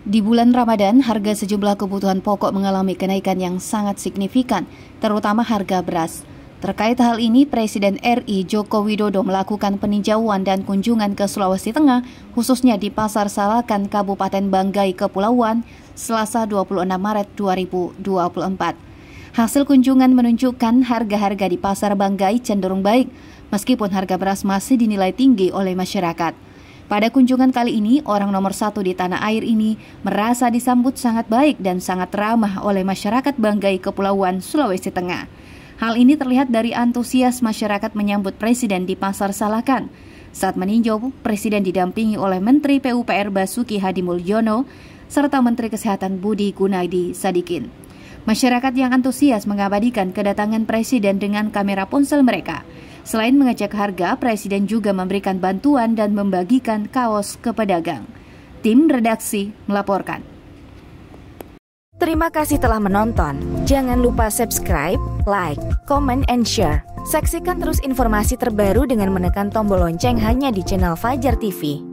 Di bulan Ramadan, harga sejumlah kebutuhan pokok mengalami kenaikan yang sangat signifikan, terutama harga beras. Terkait hal ini, Presiden RI Joko Widodo melakukan peninjauan dan kunjungan ke Sulawesi Tengah, khususnya di Pasar Salakan, Kabupaten Banggai, Kepulauan, Selasa 26 Maret 2024. Hasil kunjungan menunjukkan harga-harga di Pasar Banggai cenderung baik, meskipun harga beras masih dinilai tinggi oleh masyarakat. Pada kunjungan kali ini, orang nomor satu di tanah air ini merasa disambut sangat baik dan sangat ramah oleh masyarakat Banggai Kepulauan Sulawesi Tengah. Hal ini terlihat dari antusias masyarakat menyambut Presiden di Pasar Salakan. Saat meninjau, Presiden didampingi oleh Menteri PUPR Basuki Hadi Mulyono serta Menteri Kesehatan Budi Gunadi Sadikin. Masyarakat yang antusias mengabadikan kedatangan Presiden dengan kamera ponsel mereka. Selain mengecek harga, Presiden juga memberikan bantuan dan membagikan kaos ke pedagang. Tim redaksi melaporkan. Terima kasih telah menonton. Jangan lupa subscribe, like, comment, and share. Saksikan terus informasi terbaru dengan menekan tombol lonceng hanya di channel Fajar TV.